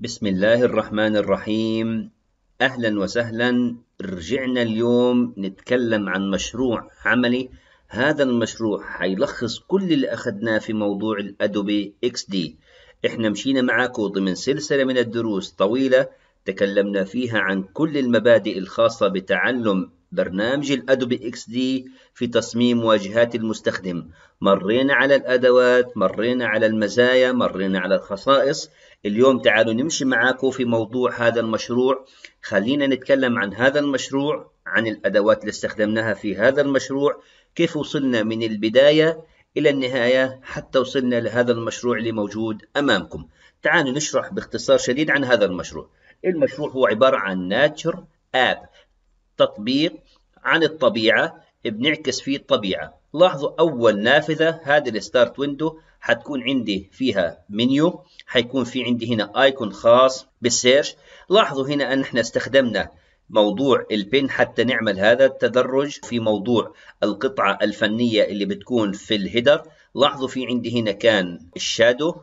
بسم الله الرحمن الرحيم أهلا وسهلا رجعنا اليوم نتكلم عن مشروع عملي هذا المشروع حيلخص كل اللي أخذناه في موضوع الأدوبي إكس دي إحنا مشينا معاكم ضمن سلسلة من الدروس طويلة تكلمنا فيها عن كل المبادئ الخاصة بتعلم برنامج الأدوبي إكس دي في تصميم واجهات المستخدم مرينا على الأدوات مرينا على المزايا مرينا على الخصائص اليوم تعالوا نمشي معاكم في موضوع هذا المشروع خلينا نتكلم عن هذا المشروع عن الأدوات اللي استخدمناها في هذا المشروع كيف وصلنا من البداية إلى النهاية حتى وصلنا لهذا المشروع اللي موجود أمامكم تعالوا نشرح باختصار شديد عن هذا المشروع المشروع هو عبارة عن ناتشر اب تطبيق عن الطبيعة بنعكس فيه الطبيعة لاحظوا أول نافذة هذه الستارت ويندو حتكون عندي فيها منيو حيكون في عندي هنا ايكون خاص بالسيرش لاحظوا هنا أن احنا استخدمنا موضوع البن حتى نعمل هذا التدرج في موضوع القطعة الفنية اللي بتكون في الهيدر لاحظوا في عندي هنا كان الشادو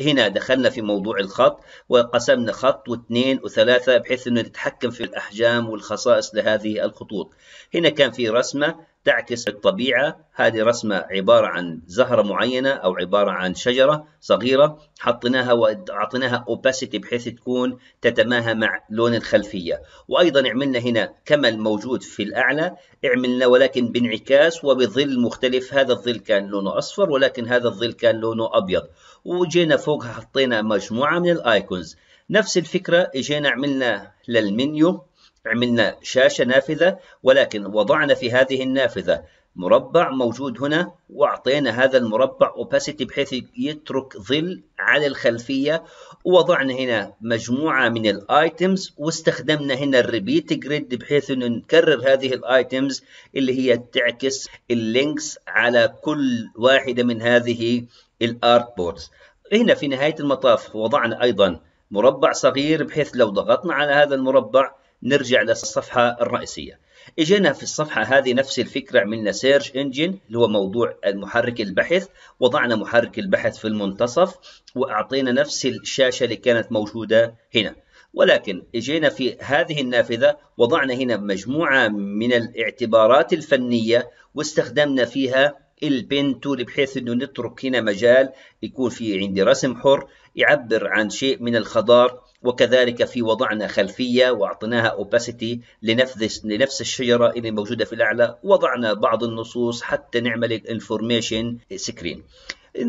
هنا دخلنا في موضوع الخط وقسمنا خط واثنين وثلاثة بحيث أنه نتحكم في الأحجام والخصائص لهذه الخطوط هنا كان في رسمة تعكس الطبيعة هذه رسمة عبارة عن زهرة معينة أو عبارة عن شجرة صغيرة حطيناها وأعطيناها opacity بحيث تكون تتماهى مع لون الخلفية وأيضا عملنا هنا كما الموجود في الأعلى عملنا ولكن بانعكاس وبظل مختلف هذا الظل كان لونه أصفر ولكن هذا الظل كان لونه أبيض وجينا فوقها حطينا مجموعة من الآيكونز نفس الفكرة جينا عملنا للمنيو عملنا شاشة نافذة ولكن وضعنا في هذه النافذة مربع موجود هنا وأعطينا هذا المربع opacity بحيث يترك ظل على الخلفية ووضعنا هنا مجموعة من الايتمز واستخدمنا هنا الريبيت جريد بحيث أنه نكرر هذه الايتمز اللي هي تعكس اللينكس على كل واحدة من هذه الارت بوردز هنا في نهاية المطاف وضعنا أيضا مربع صغير بحيث لو ضغطنا على هذا المربع نرجع للصفحة الرئيسية اجينا في الصفحة هذه نفس الفكرة عملنا سيرش انجن اللي هو موضوع المحرك البحث وضعنا محرك البحث في المنتصف واعطينا نفس الشاشة اللي كانت موجودة هنا ولكن اجينا في هذه النافذة وضعنا هنا مجموعة من الاعتبارات الفنية واستخدمنا فيها البين تول بحيث انه نترك هنا مجال يكون في عندي رسم حر يعبر عن شيء من الخضار وكذلك في وضعنا خلفية وأعطيناها opacity لنفس, لنفس الشجرة اللي موجودة في الأعلى وضعنا بعض النصوص حتى نعمل information screen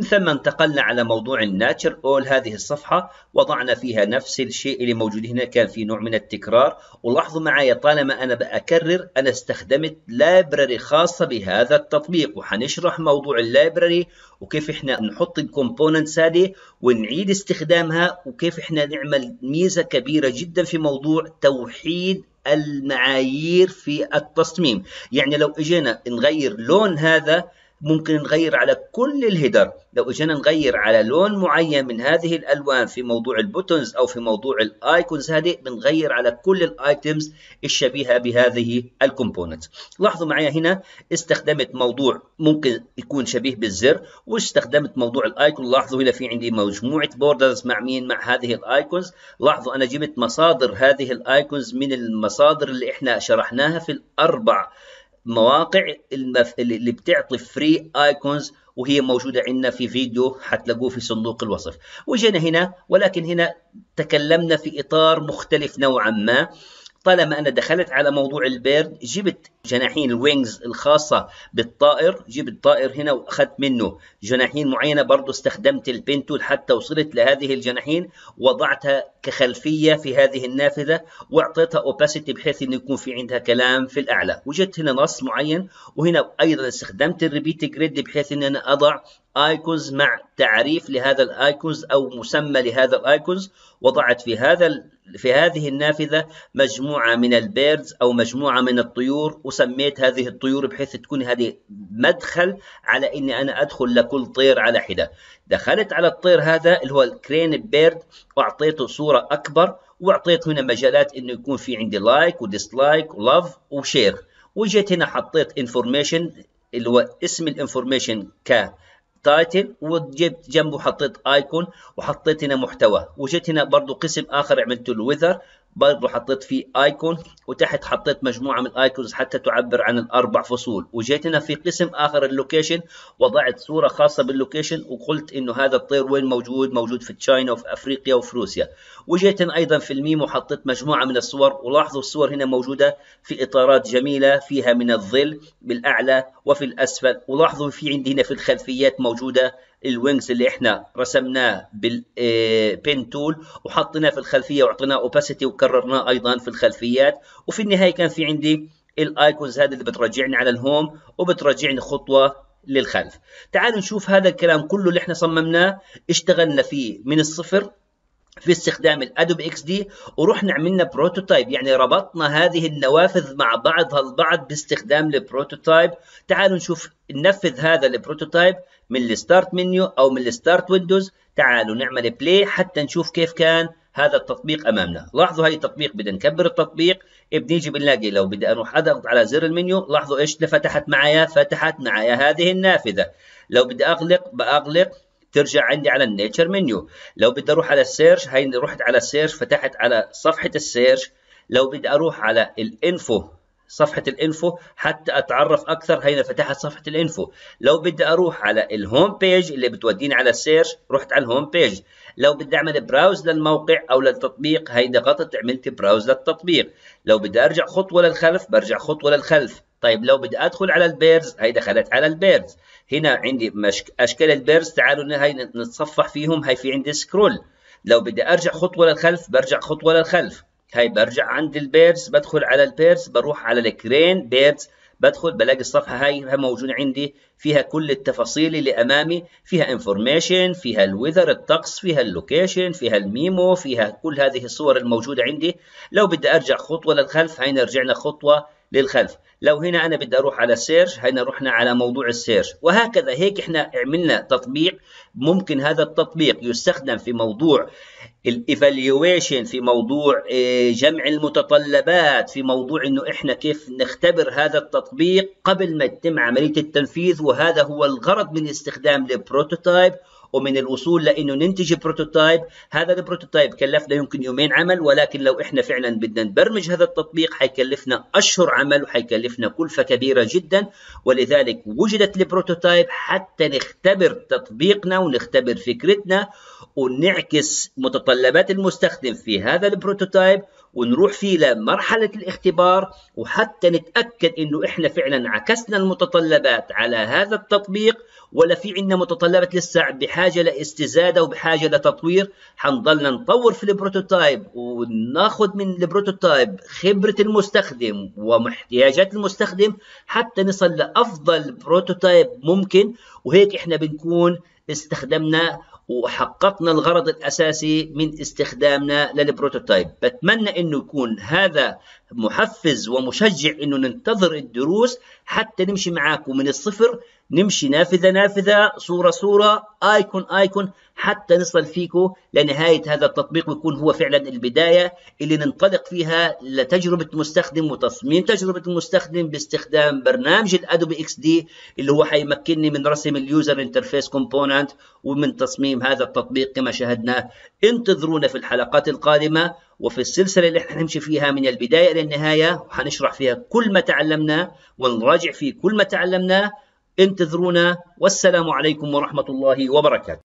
ثم انتقلنا على موضوع الناتشر اول هذه الصفحة وضعنا فيها نفس الشيء اللي موجود هنا كان في نوع من التكرار ولاحظوا معي طالما انا بأكرر انا استخدمت لايبرري خاصة بهذا التطبيق وحنشرح موضوع اللايبرري وكيف احنا نحط الكومبوننتس هذه ونعيد استخدامها وكيف احنا نعمل ميزة كبيرة جدا في موضوع توحيد المعايير في التصميم يعني لو اجينا نغير لون هذا ممكن نغير على كل الهيدر لو اجينا نغير على لون معين من هذه الالوان في موضوع البوتونز او في موضوع الايكونز هذه بنغير على كل الايتمز الشبيهه بهذه الكومبوننت لاحظوا معي هنا استخدمت موضوع ممكن يكون شبيه بالزر واستخدمت موضوع الايكون لاحظوا هنا في عندي مجموعه بوردرز مع مين مع هذه الايكونز لاحظوا انا جبت مصادر هذه الايكونز من المصادر اللي احنا شرحناها في الاربع مواقع المف... اللي بتعطي فري ايكونز وهي موجودة عندنا في فيديو حتلاقوه في صندوق الوصف وجينا هنا ولكن هنا تكلمنا في إطار مختلف نوعا ما طالما أنا دخلت على موضوع البيرد جبت جناحين الوينجز الخاصة بالطائر جبت طائر هنا وأخذت منه جناحين معينة برضو استخدمت البنتول حتى وصلت لهذه الجناحين وضعتها كخلفية في هذه النافذة وأعطيتها أوباسيتي بحيث انه يكون في عندها كلام في الأعلى وجدت هنا نص معين وهنا أيضا استخدمت الريبيت جريد بحيث أن أنا أضع ايكونز مع تعريف لهذا الايكونز او مسمى لهذا الايكونز وضعت في هذا في هذه النافذه مجموعه من البيردز او مجموعه من الطيور وسميت هذه الطيور بحيث تكون هذه مدخل على اني انا ادخل لكل طير على حده دخلت على الطير هذا اللي هو الكرين بيرد واعطيته صوره اكبر واعطيت هنا مجالات انه يكون في عندي لايك وديسلايك ولاف وشير وجيت هنا حطيت انفورميشن اللي هو اسم الانفورميشن ك تايتل وجبت جنبه حطيت ايكون وحطيت هنا محتوى وجيت هنا برضو قسم اخر عملت له ويذر برضه حطيت فيه ايكون وتحت حطيت مجموعه من الايكونز حتى تعبر عن الاربع فصول وجيت هنا في قسم اخر اللوكيشن وضعت صوره خاصه باللوكيشن وقلت انه هذا الطير وين موجود موجود في تشاينا وفي افريقيا وفي روسيا وجيت هنا ايضا في الميمو حطيت مجموعه من الصور ولاحظوا الصور هنا موجوده في اطارات جميله فيها من الظل بالاعلى وفي الاسفل ولاحظوا في عندي هنا في الخلفيات موجوده الوينجز اللي احنا رسمناه بالبين تول آه، وحطيناه في الخلفيه واعطيناه اوباسيتي وكررناه ايضا في الخلفيات وفي النهايه كان في عندي الايكونز هذه اللي بترجعني على الهوم وبترجعني خطوه للخلف تعالوا نشوف هذا الكلام كله اللي احنا صممناه اشتغلنا فيه من الصفر في استخدام الادوب اكس دي ورحنا عملنا بروتوتايب يعني ربطنا هذه النوافذ مع بعضها البعض باستخدام البروتوتايب تعالوا نشوف ننفذ هذا البروتوتايب من الستارت منيو او من الستارت ويندوز تعالوا نعمل بلاي حتى نشوف كيف كان هذا التطبيق امامنا لاحظوا هاي التطبيق بدنا نكبر التطبيق بنيجي بنلاقي لو بدي اروح اضغط على زر المنيو لاحظوا ايش فتحت معايا فتحت معايا هذه النافذه لو بدي اغلق باغلق ترجع عندي على النيتشر منيو لو بدي اروح على السيرش هي رحت على السيرش فتحت على صفحه السيرش لو بدي اروح على الانفو صفحة الانفو حتى اتعرف اكثر هنا فتحت صفحة الانفو لو بدي اروح على الهوم بيج اللي بتوديني على السيرش رحت على الهوم بيج لو بدي اعمل براوز للموقع او للتطبيق هيدا ضغطت عملت براوز للتطبيق لو بدي ارجع خطوة للخلف برجع خطوة للخلف طيب لو بدي ادخل على البيرز هي دخلت على البيرز هنا عندي مشك... اشكال البيرز تعالوا هاي نتصفح فيهم هاي في عندي سكرول لو بدي ارجع خطوه للخلف برجع خطوه للخلف هاي برجع عند البيرز بدخل على البيرز بروح على الكرين بيرز بدخل بلاقي الصفحه هاي موجوده عندي فيها كل التفاصيل اللي امامي فيها انفورميشن فيها الويذر الطقس فيها اللوكيشن فيها الميمو فيها كل هذه الصور الموجوده عندي لو بدي ارجع خطوه للخلف هاي رجعنا خطوه للخلف لو هنا انا بدي اروح على السيرش هنا رحنا على موضوع السيرش وهكذا هيك احنا عملنا تطبيق ممكن هذا التطبيق يستخدم في موضوع الايفالويشن في موضوع آه، جمع المتطلبات في موضوع انه احنا كيف نختبر هذا التطبيق قبل ما تتم عمليه التنفيذ وهذا هو الغرض من استخدام البروتوتايب ومن الوصول لانه ننتج بروتوتايب هذا البروتوتايب كلفنا يمكن يومين عمل ولكن لو احنا فعلا بدنا نبرمج هذا التطبيق حيكلفنا اشهر عمل وحيكلفنا كلفه كبيره جدا ولذلك وجدت البروتوتايب حتى نختبر تطبيقنا ونختبر فكرتنا ونعكس متطلبات المستخدم في هذا البروتوتايب ونروح فيه لمرحلة الاختبار وحتى نتأكد إنه إحنا فعلا عكسنا المتطلبات على هذا التطبيق ولا في عندنا متطلبات لسه بحاجة لاستزادة وبحاجة لتطوير حنضلنا نطور في البروتوتايب وناخد من البروتوتايب خبرة المستخدم واحتياجات المستخدم حتى نصل لأفضل بروتوتايب ممكن وهيك إحنا بنكون استخدمنا وحققنا الغرض الأساسي من استخدامنا للبروتوتايب بتمنى أنه يكون هذا محفز ومشجع أنه ننتظر الدروس حتى نمشي معاكم من الصفر نمشي نافذة نافذة صورة صورة آيكون آيكون حتى نصل فيكم لنهاية هذا التطبيق ويكون هو فعلا البداية اللي ننطلق فيها لتجربة المستخدم وتصميم تجربة المستخدم باستخدام برنامج الأدوبي إكس دي اللي هو حيمكنني من رسم اليوزر انترفيس كومبوننت ومن تصميم هذا التطبيق كما شاهدنا انتظرونا في الحلقات القادمة وفي السلسلة اللي هنمشي فيها من البداية إلى النهاية وهنشرح فيها كل ما تعلمنا ونراجع فيه كل ما تعلمنا انتظرونا والسلام عليكم ورحمة الله وبركاته